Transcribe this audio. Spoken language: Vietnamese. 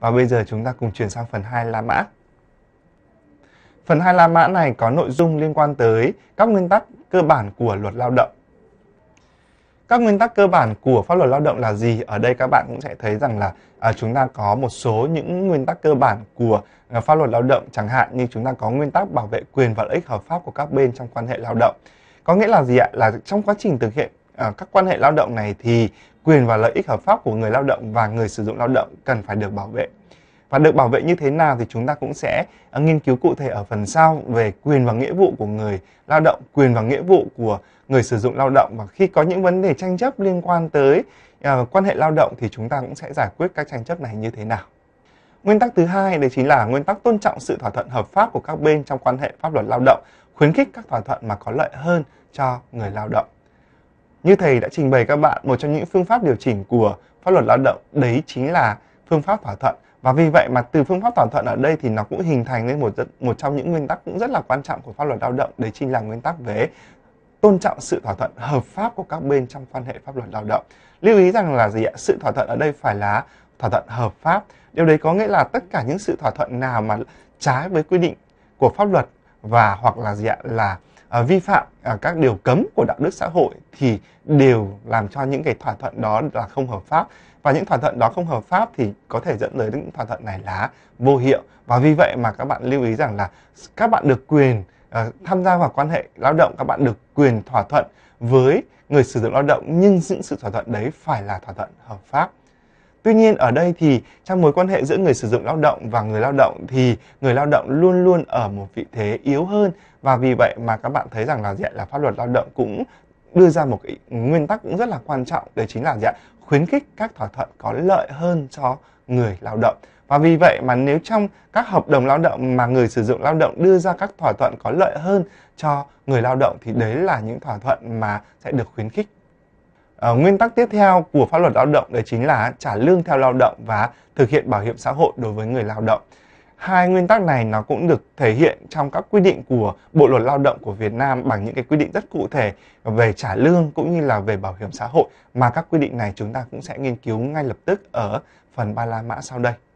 Và bây giờ chúng ta cùng chuyển sang phần 2 La Mã. Phần 2 La Mã này có nội dung liên quan tới các nguyên tắc cơ bản của luật lao động. Các nguyên tắc cơ bản của pháp luật lao động là gì? Ở đây các bạn cũng sẽ thấy rằng là à, chúng ta có một số những nguyên tắc cơ bản của à, pháp luật lao động chẳng hạn như chúng ta có nguyên tắc bảo vệ quyền và lợi ích hợp pháp của các bên trong quan hệ lao động. Có nghĩa là gì ạ? Là trong quá trình thực hiện à, các quan hệ lao động này thì quyền và lợi ích hợp pháp của người lao động và người sử dụng lao động cần phải được bảo vệ và được bảo vệ như thế nào thì chúng ta cũng sẽ ờ, nghiên cứu cụ thể ở phần sau về quyền và nghĩa vụ của người lao động quyền và nghĩa vụ của người sử dụng lao động và khi có những vấn đề tranh chấp liên quan tới uh, quan hệ lao động thì chúng ta cũng sẽ giải quyết các tranh chấp này như thế nào nguyên tắc thứ hai đấy chính là nguyên tắc tôn trọng sự thỏa thuận hợp pháp của các bên trong quan hệ pháp luật lao động khuyến khích các thỏa thuận mà có lợi hơn cho người lao động như thầy đã trình bày các bạn, một trong những phương pháp điều chỉnh của pháp luật lao động đấy chính là phương pháp thỏa thuận. Và vì vậy mà từ phương pháp thỏa thuận ở đây thì nó cũng hình thành nên một một trong những nguyên tắc cũng rất là quan trọng của pháp luật lao động, đấy chính là nguyên tắc về tôn trọng sự thỏa thuận hợp pháp của các bên trong quan hệ pháp luật lao động. Lưu ý rằng là gì ạ? Sự thỏa thuận ở đây phải là thỏa thuận hợp pháp. Điều đấy có nghĩa là tất cả những sự thỏa thuận nào mà trái với quy định của pháp luật và hoặc là gì ạ là À, vi phạm à, các điều cấm của đạo đức xã hội thì đều làm cho những cái thỏa thuận đó là không hợp pháp và những thỏa thuận đó không hợp pháp thì có thể dẫn tới những thỏa thuận này là vô hiệu và vì vậy mà các bạn lưu ý rằng là các bạn được quyền à, tham gia vào quan hệ lao động các bạn được quyền thỏa thuận với người sử dụng lao động nhưng những sự thỏa thuận đấy phải là thỏa thuận hợp pháp Tuy nhiên ở đây thì trong mối quan hệ giữa người sử dụng lao động và người lao động thì người lao động luôn luôn ở một vị thế yếu hơn và vì vậy mà các bạn thấy rằng là diện là pháp luật lao động cũng đưa ra một cái nguyên tắc cũng rất là quan trọng đấy chính là gì ạ khuyến khích các thỏa thuận có lợi hơn cho người lao động. Và vì vậy mà nếu trong các hợp đồng lao động mà người sử dụng lao động đưa ra các thỏa thuận có lợi hơn cho người lao động thì đấy là những thỏa thuận mà sẽ được khuyến khích Ờ, nguyên tắc tiếp theo của pháp luật lao động đấy chính là trả lương theo lao động và thực hiện bảo hiểm xã hội đối với người lao động. Hai nguyên tắc này nó cũng được thể hiện trong các quy định của Bộ luật Lao động của Việt Nam bằng những cái quy định rất cụ thể về trả lương cũng như là về bảo hiểm xã hội mà các quy định này chúng ta cũng sẽ nghiên cứu ngay lập tức ở phần ba la mã sau đây.